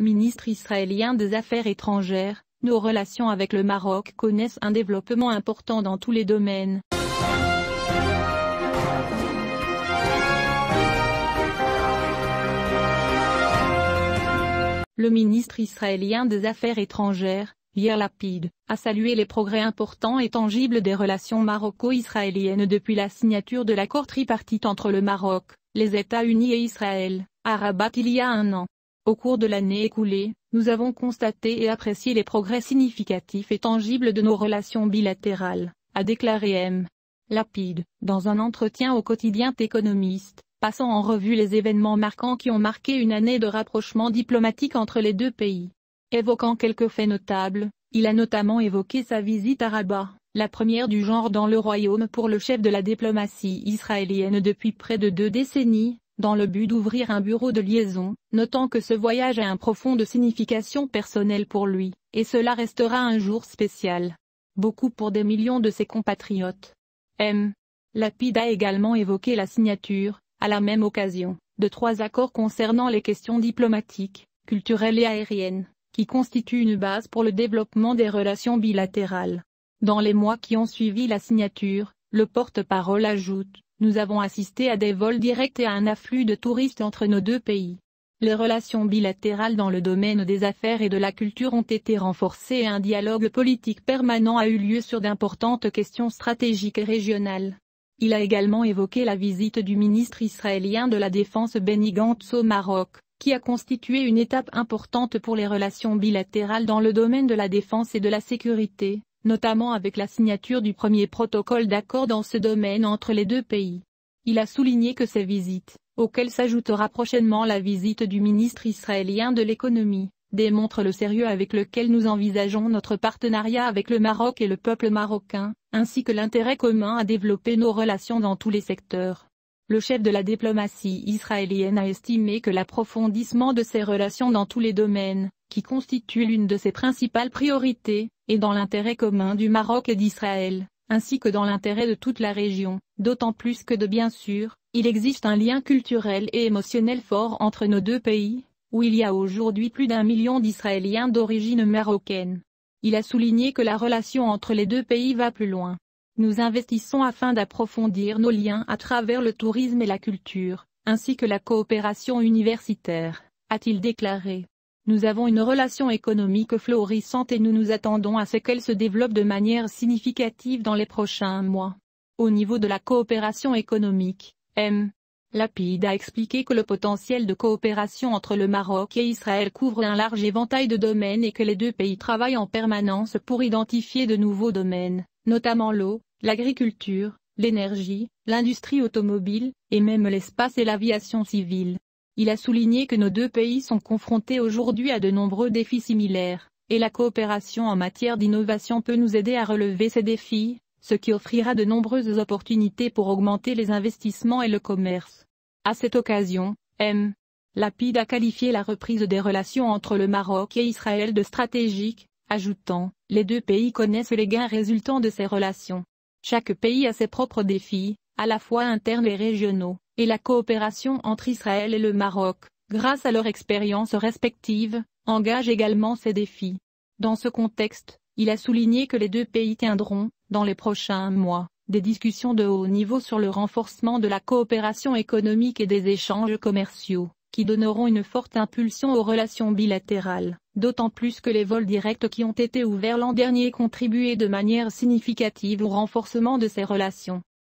ministre israélien des Affaires étrangères, nos relations avec le Maroc connaissent un développement important dans tous les domaines. Le ministre israélien des Affaires étrangères, Yair Lapid, a salué les progrès importants et tangibles des relations maroco-israéliennes depuis la signature de l'accord tripartite entre le Maroc, les États-Unis et Israël, à Rabat il y a un an. Au cours de l'année écoulée, nous avons constaté et apprécié les progrès significatifs et tangibles de nos relations bilatérales, a déclaré M. Lapide, dans un entretien au quotidien économiste, passant en revue les événements marquants qui ont marqué une année de rapprochement diplomatique entre les deux pays. Évoquant quelques faits notables, il a notamment évoqué sa visite à Rabat, la première du genre dans le royaume pour le chef de la diplomatie israélienne depuis près de deux décennies, dans le but d'ouvrir un bureau de liaison, notant que ce voyage a un profond de signification personnelle pour lui, et cela restera un jour spécial. Beaucoup pour des millions de ses compatriotes. M. Lapide a également évoqué la signature, à la même occasion, de trois accords concernant les questions diplomatiques, culturelles et aériennes, qui constituent une base pour le développement des relations bilatérales. Dans les mois qui ont suivi la signature, le porte-parole ajoute nous avons assisté à des vols directs et à un afflux de touristes entre nos deux pays. Les relations bilatérales dans le domaine des affaires et de la culture ont été renforcées et un dialogue politique permanent a eu lieu sur d'importantes questions stratégiques et régionales. Il a également évoqué la visite du ministre israélien de la Défense Benny Gantz au Maroc, qui a constitué une étape importante pour les relations bilatérales dans le domaine de la défense et de la sécurité notamment avec la signature du premier protocole d'accord dans ce domaine entre les deux pays. Il a souligné que ces visites, auxquelles s'ajoutera prochainement la visite du ministre israélien de l'économie, démontrent le sérieux avec lequel nous envisageons notre partenariat avec le Maroc et le peuple marocain, ainsi que l'intérêt commun à développer nos relations dans tous les secteurs. Le chef de la diplomatie israélienne a estimé que l'approfondissement de ces relations dans tous les domaines, qui constitue l'une de ses principales priorités, et dans l'intérêt commun du Maroc et d'Israël, ainsi que dans l'intérêt de toute la région, d'autant plus que de bien sûr, il existe un lien culturel et émotionnel fort entre nos deux pays, où il y a aujourd'hui plus d'un million d'Israéliens d'origine marocaine. Il a souligné que la relation entre les deux pays va plus loin. Nous investissons afin d'approfondir nos liens à travers le tourisme et la culture, ainsi que la coopération universitaire, a-t-il déclaré. Nous avons une relation économique florissante et nous nous attendons à ce qu'elle se développe de manière significative dans les prochains mois. Au niveau de la coopération économique, M. Lapide a expliqué que le potentiel de coopération entre le Maroc et Israël couvre un large éventail de domaines et que les deux pays travaillent en permanence pour identifier de nouveaux domaines, notamment l'eau, l'agriculture, l'énergie, l'industrie automobile, et même l'espace et l'aviation civile. Il a souligné que nos deux pays sont confrontés aujourd'hui à de nombreux défis similaires, et la coopération en matière d'innovation peut nous aider à relever ces défis, ce qui offrira de nombreuses opportunités pour augmenter les investissements et le commerce. À cette occasion, M. Lapide a qualifié la reprise des relations entre le Maroc et Israël de stratégique, ajoutant, les deux pays connaissent les gains résultant de ces relations. Chaque pays a ses propres défis, à la fois internes et régionaux, et la coopération entre Israël et le Maroc, grâce à leur expérience respective, engage également ces défis. Dans ce contexte, il a souligné que les deux pays tiendront, dans les prochains mois, des discussions de haut niveau sur le renforcement de la coopération économique et des échanges commerciaux, qui donneront une forte impulsion aux relations bilatérales, d'autant plus que les vols directs qui ont été ouverts l'an dernier contribuaient de manière significative au renforcement de ces relations.